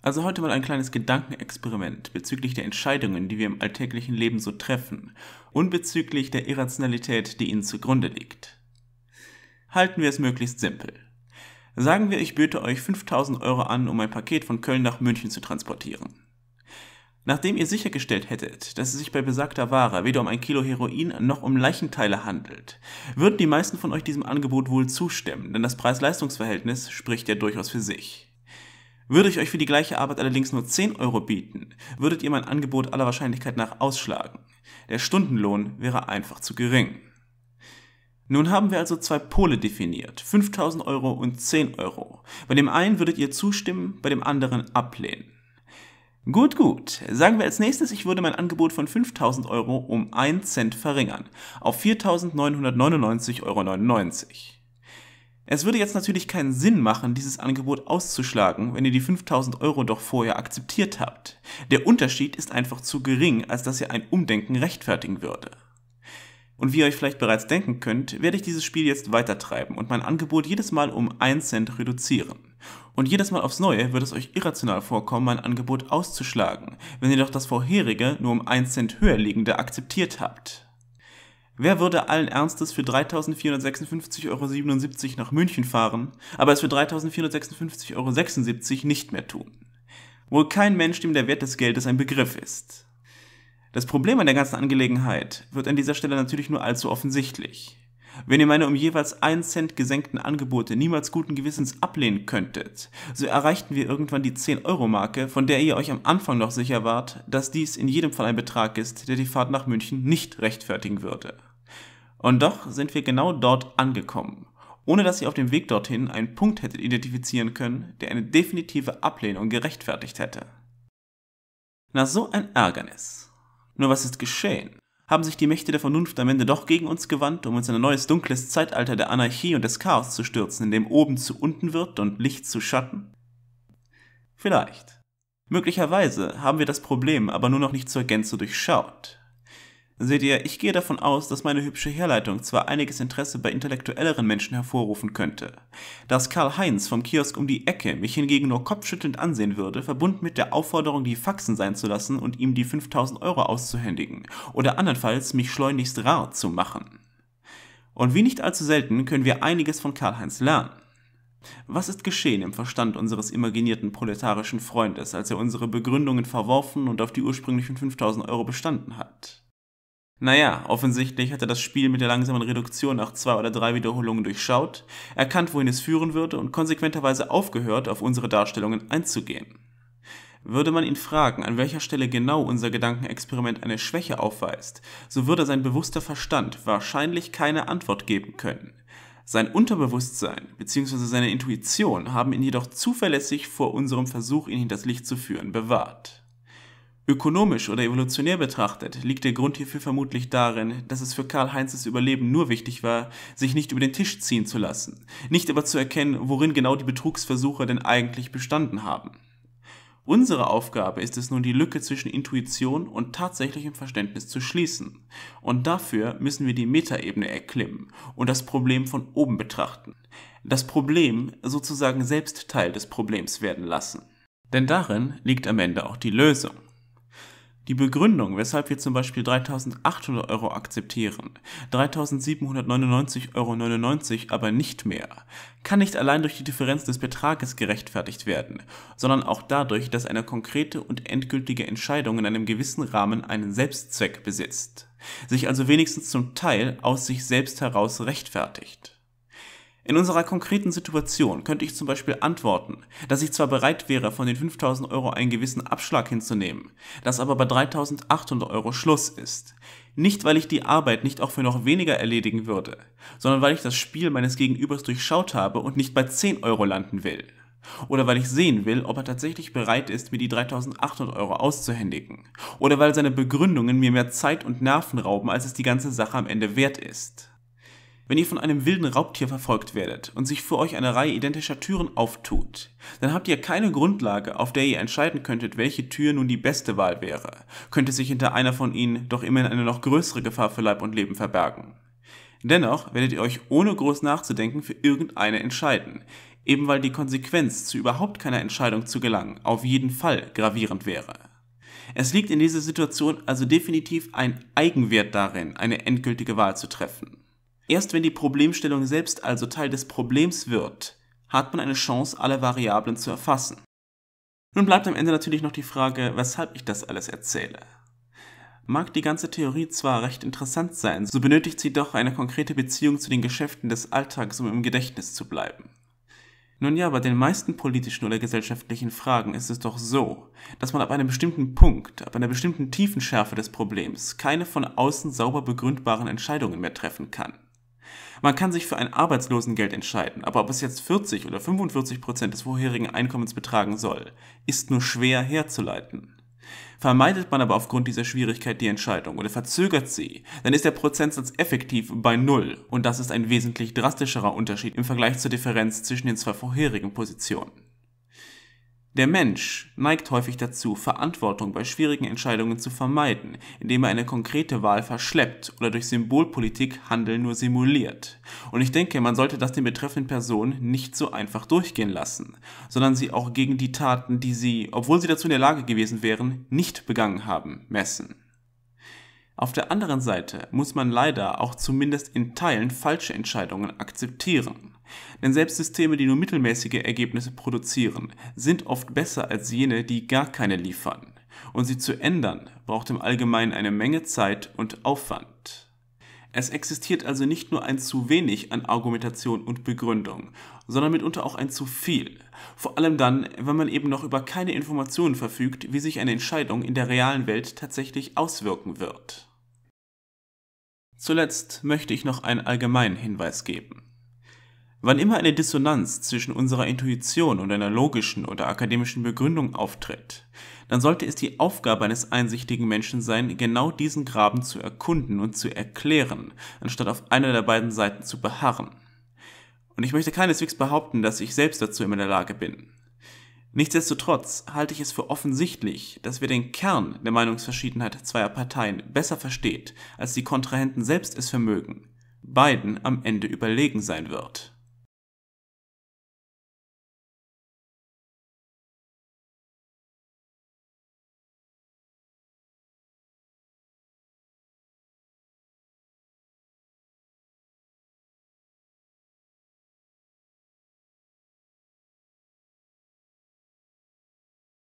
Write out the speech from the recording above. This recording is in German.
Also heute mal ein kleines Gedankenexperiment bezüglich der Entscheidungen, die wir im alltäglichen Leben so treffen und bezüglich der Irrationalität, die ihnen zugrunde liegt. Halten wir es möglichst simpel. Sagen wir, ich böte euch 5000 Euro an, um ein Paket von Köln nach München zu transportieren. Nachdem ihr sichergestellt hättet, dass es sich bei besagter Ware weder um ein Kilo Heroin noch um Leichenteile handelt, würden die meisten von euch diesem Angebot wohl zustimmen, denn das Preis-Leistungs-Verhältnis spricht ja durchaus für sich. Würde ich euch für die gleiche Arbeit allerdings nur 10 Euro bieten, würdet ihr mein Angebot aller Wahrscheinlichkeit nach ausschlagen. Der Stundenlohn wäre einfach zu gering. Nun haben wir also zwei Pole definiert, 5000 Euro und 10 Euro. Bei dem einen würdet ihr zustimmen, bei dem anderen ablehnen. Gut, gut. Sagen wir als nächstes, ich würde mein Angebot von 5000 Euro um 1 Cent verringern, auf 4999,99 Euro. Es würde jetzt natürlich keinen Sinn machen, dieses Angebot auszuschlagen, wenn ihr die 5000 Euro doch vorher akzeptiert habt. Der Unterschied ist einfach zu gering, als dass ihr ein Umdenken rechtfertigen würde. Und wie ihr euch vielleicht bereits denken könnt, werde ich dieses Spiel jetzt weitertreiben und mein Angebot jedes Mal um 1 Cent reduzieren. Und jedes Mal aufs Neue wird es euch irrational vorkommen, mein Angebot auszuschlagen, wenn ihr doch das vorherige, nur um 1 Cent höher liegende akzeptiert habt. Wer würde allen Ernstes für 3.456,77 Euro nach München fahren, aber es für 3.456,76 Euro nicht mehr tun? Wohl kein Mensch, dem der Wert des Geldes ein Begriff ist. Das Problem an der ganzen Angelegenheit wird an dieser Stelle natürlich nur allzu offensichtlich. Wenn ihr meine um jeweils 1 Cent gesenkten Angebote niemals guten Gewissens ablehnen könntet, so erreichten wir irgendwann die 10-Euro-Marke, von der ihr euch am Anfang noch sicher wart, dass dies in jedem Fall ein Betrag ist, der die Fahrt nach München nicht rechtfertigen würde. Und doch sind wir genau dort angekommen, ohne dass ihr auf dem Weg dorthin einen Punkt hättet identifizieren können, der eine definitive Ablehnung gerechtfertigt hätte. Na so ein Ärgernis. Nur was ist geschehen? Haben sich die Mächte der Vernunft am Ende doch gegen uns gewandt, um uns in ein neues dunkles Zeitalter der Anarchie und des Chaos zu stürzen, in dem oben zu unten wird und Licht zu Schatten? Vielleicht. Möglicherweise haben wir das Problem aber nur noch nicht zur Gänze durchschaut. Seht ihr, ich gehe davon aus, dass meine hübsche Herleitung zwar einiges Interesse bei intellektuelleren Menschen hervorrufen könnte. Dass Karl Heinz vom Kiosk um die Ecke mich hingegen nur kopfschüttelnd ansehen würde, verbunden mit der Aufforderung, die Faxen sein zu lassen und ihm die 5000 Euro auszuhändigen oder andernfalls mich schleunigst rar zu machen. Und wie nicht allzu selten können wir einiges von Karl-Heinz lernen. Was ist geschehen im Verstand unseres imaginierten proletarischen Freundes, als er unsere Begründungen verworfen und auf die ursprünglichen 5000 Euro bestanden hat? Naja, offensichtlich hat er das Spiel mit der langsamen Reduktion nach zwei oder drei Wiederholungen durchschaut, erkannt, wohin es führen würde und konsequenterweise aufgehört, auf unsere Darstellungen einzugehen. Würde man ihn fragen, an welcher Stelle genau unser Gedankenexperiment eine Schwäche aufweist, so würde sein bewusster Verstand wahrscheinlich keine Antwort geben können. Sein Unterbewusstsein bzw. seine Intuition haben ihn jedoch zuverlässig vor unserem Versuch, ihn hinters Licht zu führen, bewahrt. Ökonomisch oder evolutionär betrachtet liegt der Grund hierfür vermutlich darin, dass es für Karl-Heinzes Überleben nur wichtig war, sich nicht über den Tisch ziehen zu lassen, nicht aber zu erkennen, worin genau die Betrugsversuche denn eigentlich bestanden haben. Unsere Aufgabe ist es nun, die Lücke zwischen Intuition und tatsächlichem Verständnis zu schließen. Und dafür müssen wir die Metaebene erklimmen und das Problem von oben betrachten. Das Problem sozusagen selbst Teil des Problems werden lassen. Denn darin liegt am Ende auch die Lösung. Die Begründung, weshalb wir zum Beispiel 3.800 Euro akzeptieren, 3.799,99 Euro aber nicht mehr, kann nicht allein durch die Differenz des Betrages gerechtfertigt werden, sondern auch dadurch, dass eine konkrete und endgültige Entscheidung in einem gewissen Rahmen einen Selbstzweck besitzt, sich also wenigstens zum Teil aus sich selbst heraus rechtfertigt. In unserer konkreten Situation könnte ich zum Beispiel antworten, dass ich zwar bereit wäre, von den 5000 Euro einen gewissen Abschlag hinzunehmen, dass aber bei 3800 Euro Schluss ist. Nicht, weil ich die Arbeit nicht auch für noch weniger erledigen würde, sondern weil ich das Spiel meines Gegenübers durchschaut habe und nicht bei 10 Euro landen will. Oder weil ich sehen will, ob er tatsächlich bereit ist, mir die 3800 Euro auszuhändigen. Oder weil seine Begründungen mir mehr Zeit und Nerven rauben, als es die ganze Sache am Ende wert ist. Wenn ihr von einem wilden Raubtier verfolgt werdet und sich vor euch eine Reihe identischer Türen auftut, dann habt ihr keine Grundlage, auf der ihr entscheiden könntet, welche Tür nun die beste Wahl wäre, könnte sich hinter einer von ihnen doch immerhin eine noch größere Gefahr für Leib und Leben verbergen. Dennoch werdet ihr euch ohne groß nachzudenken für irgendeine entscheiden, eben weil die Konsequenz, zu überhaupt keiner Entscheidung zu gelangen, auf jeden Fall gravierend wäre. Es liegt in dieser Situation also definitiv ein Eigenwert darin, eine endgültige Wahl zu treffen. Erst wenn die Problemstellung selbst also Teil des Problems wird, hat man eine Chance, alle Variablen zu erfassen. Nun bleibt am Ende natürlich noch die Frage, weshalb ich das alles erzähle. Mag die ganze Theorie zwar recht interessant sein, so benötigt sie doch eine konkrete Beziehung zu den Geschäften des Alltags, um im Gedächtnis zu bleiben. Nun ja, bei den meisten politischen oder gesellschaftlichen Fragen ist es doch so, dass man ab einem bestimmten Punkt, ab einer bestimmten Tiefenschärfe des Problems keine von außen sauber begründbaren Entscheidungen mehr treffen kann. Man kann sich für ein Arbeitslosengeld entscheiden, aber ob es jetzt 40 oder 45 Prozent des vorherigen Einkommens betragen soll, ist nur schwer herzuleiten. Vermeidet man aber aufgrund dieser Schwierigkeit die Entscheidung oder verzögert sie, dann ist der Prozentsatz effektiv bei Null und das ist ein wesentlich drastischerer Unterschied im Vergleich zur Differenz zwischen den zwei vorherigen Positionen. Der Mensch neigt häufig dazu, Verantwortung bei schwierigen Entscheidungen zu vermeiden, indem er eine konkrete Wahl verschleppt oder durch Symbolpolitik Handeln nur simuliert. Und ich denke, man sollte das den betreffenden Personen nicht so einfach durchgehen lassen, sondern sie auch gegen die Taten, die sie, obwohl sie dazu in der Lage gewesen wären, nicht begangen haben, messen. Auf der anderen Seite muss man leider auch zumindest in Teilen falsche Entscheidungen akzeptieren. Denn selbst Systeme, die nur mittelmäßige Ergebnisse produzieren, sind oft besser als jene, die gar keine liefern. Und sie zu ändern, braucht im Allgemeinen eine Menge Zeit und Aufwand. Es existiert also nicht nur ein zu wenig an Argumentation und Begründung, sondern mitunter auch ein zu viel. Vor allem dann, wenn man eben noch über keine Informationen verfügt, wie sich eine Entscheidung in der realen Welt tatsächlich auswirken wird. Zuletzt möchte ich noch einen allgemeinen Hinweis geben. Wann immer eine Dissonanz zwischen unserer Intuition und einer logischen oder akademischen Begründung auftritt, dann sollte es die Aufgabe eines einsichtigen Menschen sein, genau diesen Graben zu erkunden und zu erklären, anstatt auf einer der beiden Seiten zu beharren. Und ich möchte keineswegs behaupten, dass ich selbst dazu immer in der Lage bin. Nichtsdestotrotz halte ich es für offensichtlich, dass wer den Kern der Meinungsverschiedenheit zweier Parteien besser versteht, als die Kontrahenten selbst es vermögen, beiden am Ende überlegen sein wird.